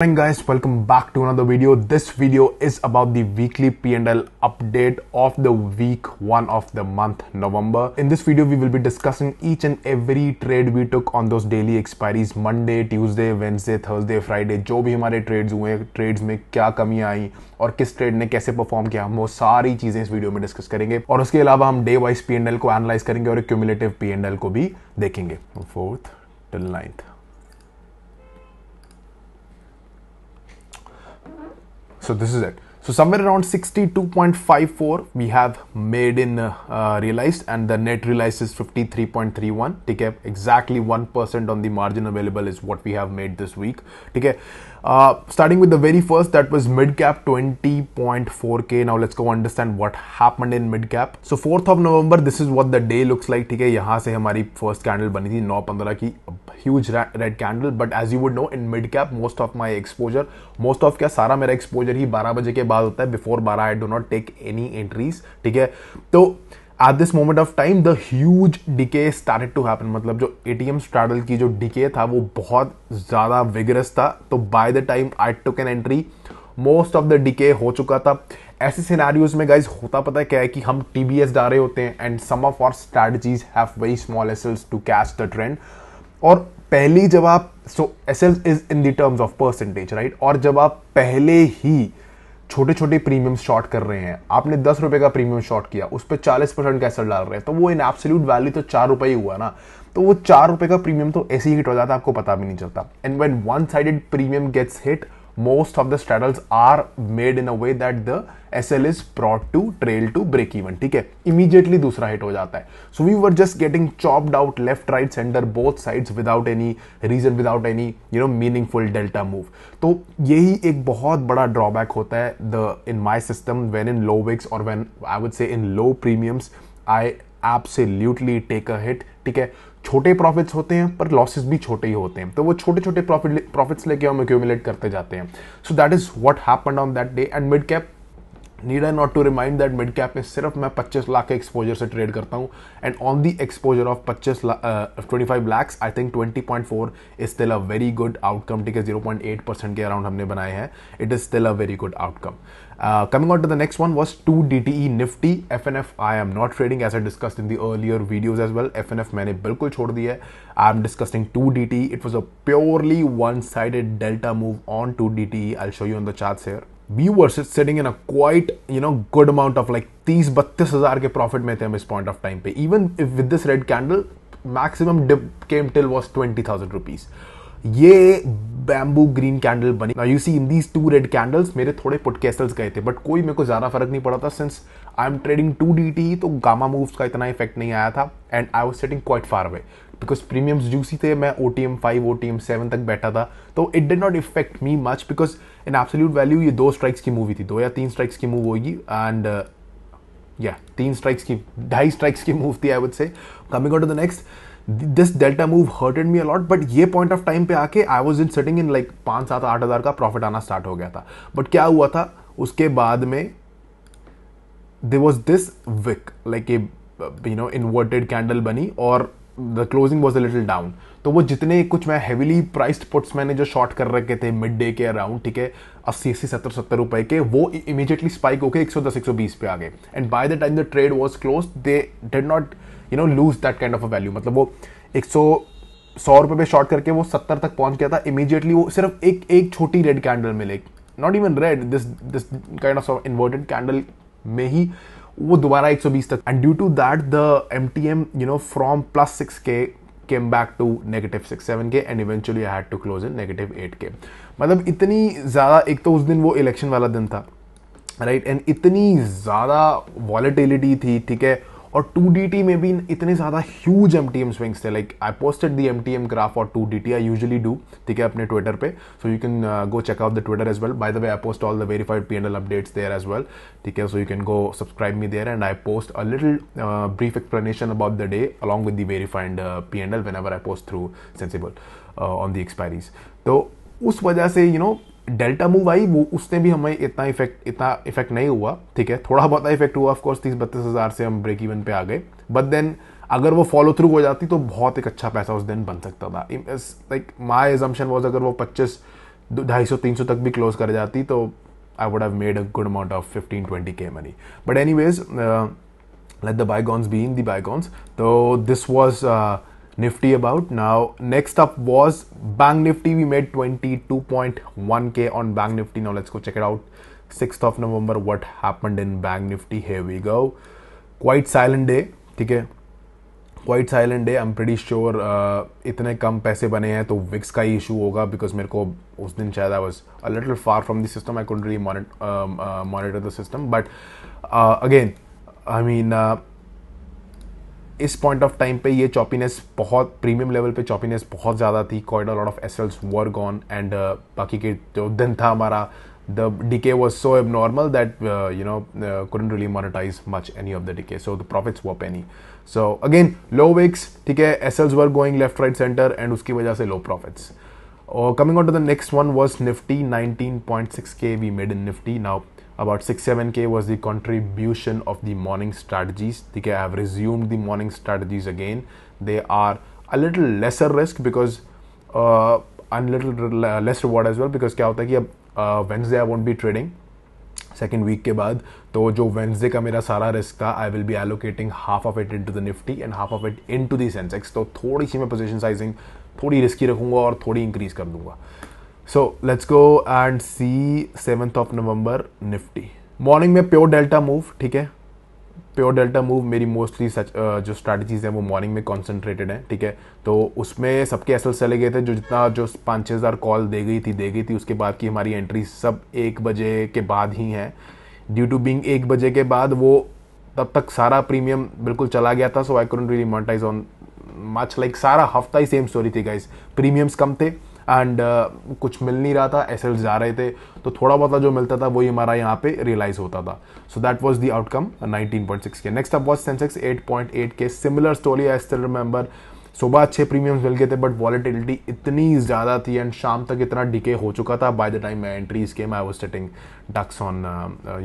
morning guys welcome back to another video this video is about the weekly p&l update of the week one of the month november in this video we will be discussing each and every trade we took on those daily expiries monday tuesday wednesday thursday friday जो भी हमारे trades हुए trades में क्या कमी आई और किस trade ने कैसे perform किया हम वो सारी चीजें इस video में discuss करेंगे और उसके अलावा हम day wise P&L को analyze करेंगे और cumulative P&L को भी देखेंगे fourth till ninth So this is it. So somewhere around 62.54 we have made in uh, realized and the net realized is 53.31. Okay, exactly 1% on the margin available is what we have made this week. Okay. Uh, starting with the very first, that was midcap 20.4k. Now let's go understand what happened in midcap. So 4th of November, this is what the day looks like. ठीक है यहाँ से हमारी first candle बनी थी 9.15 की huge red candle. But as you would know, in midcap most of my exposure, most of क्या सारा मेरा exposure ही 12 बजे के बाद होता है. Before 12 I do not take any entries. ठीक है तो at this moment of time the huge decay started to happen मतलब जो ए टी एम स्ट्रैडल की जो डिके था वो बहुत ज़्यादा विगरस था तो by the time I took an entry most of the decay हो चुका था ऐसे सिनारियोज में गाइज होता पता है क्या है कि हम टी बी एस डाले होते हैं and some of our strategies have very small SLs to catch the trend और पहली जब आप so S L is in the terms of percentage right और जब आप पहले ही छोटे छोटे प्रीमियम शॉर्ट कर रहे हैं आपने दस रुपए का प्रीमियम शॉर्ट किया उस पर चालीस परसेंट कैसे डाल रहे हैं तो वो इन एब्सोल्यूट वैल्यू तो चार रुपए ही हुआ ना तो वो चार रुपए का प्रीमियम तो ऐसे ही हिट हो जाता है आपको पता भी नहीं चलता and when one sided premium gets hit most of the straddles are made in a way that the S L is prod to trail to break even ठीक है इमीजिएटली दूसरा हिट हो जाता है so we were just getting chopped out left right center both sides without any reason without any you know meaningful delta move तो यही एक बहुत बड़ा ड्रॉबैक होता है the in my system when in low VIX और when I would say in low premiums I absolutely take a hit ठीक है छोटे प्रॉफिट्स होते हैं पर लॉसेस भी छोटे ही होते हैं तो वो छोटे छोटे प्रॉफिट प्रॉफिट्स लेके हम एक्यूमुलेट करते जाते हैं so that is what happen on that day and mid cap need I not to remind that mid cap में सिर्फ मैं पच्चीस लाख के एक्सपोजर से ट्रेड करता हूँ and on the exposure of पच्चीस twenty five lakhs I think twenty point four is still a very good outcome ठीक है जीरो पॉइंट एट परसेंट के अराउंड हमने बनाए हैं it is still a very good outcome coming on to the next one was two D T E Nifty F N F I am not trading as a discuss in the earlier videos as well F N F मैंने बिल्कुल छोड़ दी है I am discussing two D T it was a purely one sided delta move on two D T I show you on the charge viewers is setting in a quite you know good amount of like तीस बत्तीस हजार के profit में थे हम इस point of time पे even if with this red candle maximum dip came till was twenty thousand rupees ये बैम्बू ग्रीन कैंडल बनी you see in these two red candles मेरे थोड़े पुटकेसल्स गए थे बट कोई मेरे को ज़्यादा फर्क नहीं पड़ा था since I am trading two D T तो गामा मूव्स का इतना इफेक्ट नहीं आया था and I was setting quite far away because premiums juicy थे मैं O T M five O T M seven तक बैठा था तो it did not effect me much because in absolute value ये दो स्ट्राइक्स की मूवी थी दो या तीन स्ट्राइक्स की मूव होगी एंड या uh, तीन स्ट्राइक्स की ढाई स्ट्राइक्स की मूव थी आई वुड से coming on to the next this delta move hurted me a lot but ये पॉइंट ऑफ टाइम पे आके I was in setting in like पाँच सात आठ हज़ार का प्रॉफिट आना स्टार्ट हो गया था बट क्या हुआ था उसके बाद में there was this wick like a you know inverted candle बनी और the closing was a little down तो वो जितने कुछ मैं हेविली प्राइस्ड पुट्स मैंने जो शॉर्ट कर रखे थे मिड डे के अराउंड ठीक है अस्सी अस्सी सत्तर सत्तर रुपए के वो इमीजिएटली स्पाइक होकर एक सौ दस एक सौ बीस पे आ गए and by the time the trade was close they did not you know lose that kind of a value मतलब वो एक सौ सौ रुपये पे शॉर्ट करके वो सत्तर तक पहुंच गया था इमीजिएटली वो सिर्फ एक एक छोटी रेड कैंडल मिले not even red this this kind of inverted candle में ही वो दोबारा 120 तक and due to that the M T M you know from plus six K came back to negative six seven K and eventually I had to close in negative eight K मतलब इतनी ज़्यादा एक तो उस दिन वो election वाला दिन था राइट right? एंड इतनी ज़्यादा वॉलीटिलिटी थी ठीक है और टू डी टी में भी इतने ज़्यादा huge M T M swings थे like I posted the M T M graph और two D T I usually do ठीक है अपने ट्विटर पे so you can go check out the Twitter as well by the way I post all the verified P N L updates there as well ठीक है so you can go subscribe me there and I post a little brief explanation about the day along with the verified P N L whenever I post through sensible on the expiries तो उस वजह से you you know know, delta move I वो उसने भी हमें इतना effect इतना इफेक्ट नहीं हुआ ठीक है थोड़ा बहुत इफेक्ट हुआ ऑफकोर्स तीस बत्तीस हज़ार से हम ब्रेक इवन पे आ गए बट देन अगर वो फॉलो थ्रू हो जाती तो बहुत एक अच्छा पैसा उस दिन बन सकता था लाइक माई एजम्पन वॉज अगर वो पच्चीस ढाई सौ तीन सौ तक भी क्लोज कर जाती तो I would have made a good amount of fifteen twenty K money but anyways let the bygones be in the bygones तो this was Nifty about now next up was Bank Nifty we made twenty two point one K on Bank Nifty knowledge को check out six of November what happened in Bank Nifty hey we gave quite silent day ठीक है quite silent day I am pretty sure इतने कम पैसे बने हैं तो Vicks का ही इशू होगा बिकॉज मेरे को उस दिन शायद I was a little far from the system I can't monitor the system but again I mean इस पॉइंट ऑफ टाइम पे ये चॉपिनेस बहुत प्रीमियम लेवल पे चॉपिनेस बहुत ज़्यादा थी quite lot of SLs were gone and बाकी के जो दिन था हमारा the decay was so abnormal that you know couldn't really monetize much any of the decay so the profits वो penny so again low VIX ठीक है SLs were going left right center and उसकी वजह से low profits coming on to the next one was Nifty nineteen point six K we made in Nifty now about six seven K was the contribution of the morning strategies ठीक है I have resumed the morning strategies again they are a little lesser risk because an little less reward as well because क्या होता है कि अब Wednesday I won't be trading second week के बाद तो जो वेंसडे का मेरा सारा रिस्क था I will be allocating half of it in to the Nifty and half of it in to Sensex तो थोड़ी सी मैं पोजिशन साइजिंग थोड़ी रिस्की रखूंगा और थोड़ी इंक्रीज कर दूंगा so let's go and see seventh of November Nifty morning में प्योर डेल्टा मूव ठीक है प्योर डेल्टा मूव मेरी मोस्टली सच uh, जो स्ट्रैटेजीज हैं वो मॉर्निंग में कॉन्सेंट्रेटेड हैं ठीक है तो उसमें सबके एसल चले गए थे जो जितना जो पाँच छः हज़ार कॉल दे गई थी दे गई थी उसके बाद की हमारी एंट्री सब एक बजे के बाद ही है ड्यू टू बींग एक बजे के बाद वो तब तक सारा प्रीमियम बिल्कुल चला गया था so I can't really monetise on much like सारा हफ्ता ही सेम स्टोरी थी गाइज प्रीमियम्स कम थे एंड uh, कुछ मिल नहीं रहा था एस जा रहे थे तो थोड़ा बहुत जो मिलता था वही हमारा यहाँ पे रियलाइज होता था so that was the outcome 19.6 K next up was Sensex 8.8 K similar story I still remember सुबह अच्छे प्रीमियम्स मिल गए थे बट वॉलिटिलिटी इतनी ज़्यादा थी एंड शाम तक इतना डिके हो चुका था बाय द टाइम मैं एंट्री इसके मैं was setting ducks on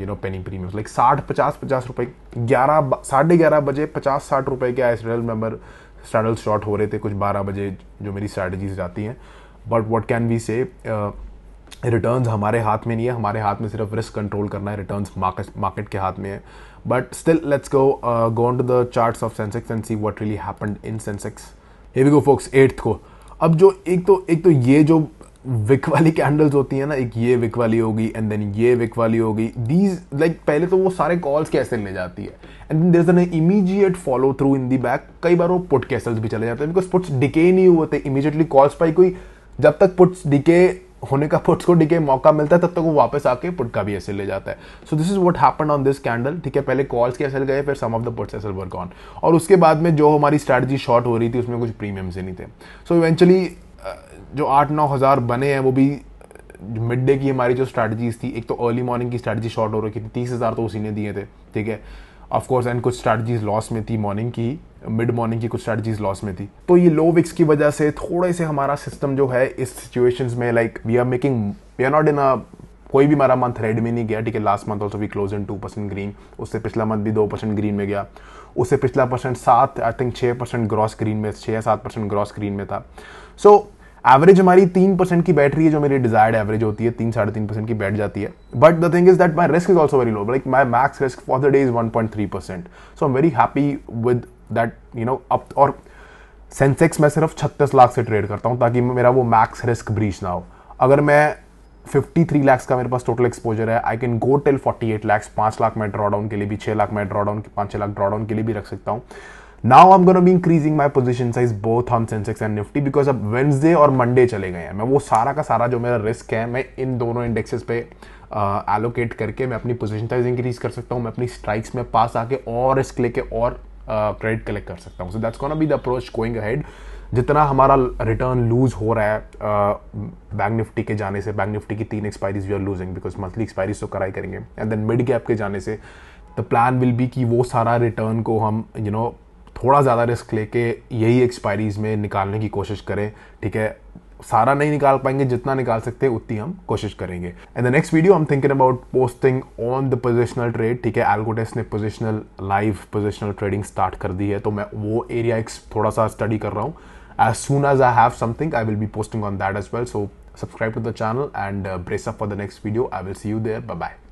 you know penny premiums like साठ पचास पचास रुपये ग्यारह साढ़े ग्यारह बजे पचास साठ रुपये के I still member straddle short हो रहे थे कुछ बारह बजे जो मेरी स्ट्रैटेजीज जाती हैं but what can we say return हमारे हाथ में नहीं है हमारे हाथ में सिर्फ रिस्क कंट्रोल करना है रिटर्न मार्केट के हाथ में है but still let's go go on to the chart of Sensex and see what really happened in Sensex ये गो फोक्स एट्थ को अब जो एक तो एक तो ये जो विक वाली कैंडल्स होती है ना एक ये विक वाली होगी एंड देन ये विक वाली होगी दीज लाइक पहले तो वो सारे कॉल्स कैसे ले जाती है and there an immediate follow through in the back कई बार वो पुट कैसल्स भी चले जाते हैं बिकॉज पुट्स डिके नहीं हुए थे इमीजिएटली कॉल्स पाई कोई जब तक पुट्स डीके होने का पुट्स को डीके मौका मिलता है तब तक वो वापस आके पुट का भी ऐसे ले जाता है so this is what happen on this candle ठीक है पहले कॉल्स के एसल गए फिर सम ऑफ द पुट्स एसल वर्क ऑन और उसके बाद में जो हमारी स्ट्रैटेजी शॉर्ट हो रही थी उसमें कुछ प्रीमियम से नहीं थे सो so इवेंचुअली जो आठ नौ हज़ार बने हैं वो भी मिड डे की हमारी जो स्ट्रैटेजीज थी एक तो अर्ली मॉर्निंग की स्ट्रैटेजी शॉर्ट हो रही थी तीस हज़ार तो उसी ने दिए थे ठीक है ऑफकोर्स एंड कुछ स्ट्रैटेजीज लॉस में थी मॉर्निंग की मिड मॉर्निंग की कुछ स्ट्रैटेजीज लॉस में थी तो ये लो विक्स की वजह से थोड़े से हमारा सिस्टम जो है इस सिचुएशन में like we are making we are not in a कोई भी हमारा मंथ रेड में नहीं गया ठीक है last month also we close in two percent green उससे पिछला मंथ भी दो परसेंट ग्रीन में गया उससे पिछला परसेंट सात आई थिंक छः परसेंट ग्रॉस ग्रीन में छः या सात परसेंट ग्रॉस ग्रीन में था सो so, एवरेज हमारी तीन परसेंट की बैटरी है जो मेरी डिजायर्ड एवरेज होती है तीन साढ़े तीन परसेंट की बैठ जाती है but the thing is that my risk is also very low like my max risk for the day is one point three percent so am very happy with that you know up और Sensex मैं सिर्फ छत्तीस लाख से trade करता हूँ ताकि मेरा वो मैक्स रिस्क ब्रीच ना हो अगर मैं 53 लैक्स का मेरे पास टोटल एक्सपोजर है I can go till 48 lakhs पांच लाख मैं ड्रॉडाउन के लिए भी छह लाख मैं ड्रॉडाउन पांच छह लाख ड्रॉडाउन के लिए भी रख सकता हूँ now I'm gonna be increasing my position size both on Sensex and Nifty because अब वेंसडे और मंडे चले गए हैं मैं वो सारा का सारा जो मेरा रिस्क है मैं इन दोनों इंडेक्सेस पे एलोकेट uh, करके मैं अपनी पोजिशन साइज इंक्रीज कर सकता हूँ मैं अपनी स्ट्राइक्स में पास आके और रिस्क लेके और क्रेडिट कलेक्ट कर सकता हूँ so that's gonna be the approach going ahead जितना हमारा रिटर्न लूज हो रहा है बैंक निफ्टी के जाने से बैंक निफ्टी की तीन expiries we are losing because monthly expiries तो कराई करेंगे एंड देन मिड गैप के जाने से द प्लान विल बी कि वो सारा रिटर्न को हम यू you नो know, थोड़ा ज़्यादा रिस्क लेके यही एक्सपायरीज में निकालने की कोशिश करें ठीक है सारा नहीं निकाल पाएंगे जितना निकाल सकते हैं उतनी हम कोशिश करेंगे एंड द नेक्स्ट वीडियो हम thinking about posting on the positional trade ठीक है एल्गोटेस ने positional live positional trading start कर दी है तो मैं वो एरिया एक थोड़ा सा स्टडी कर रहा हूँ as soon as I have something I will be posting on that as well so subscribe to the channel and brace up for the next video I will see you there bye there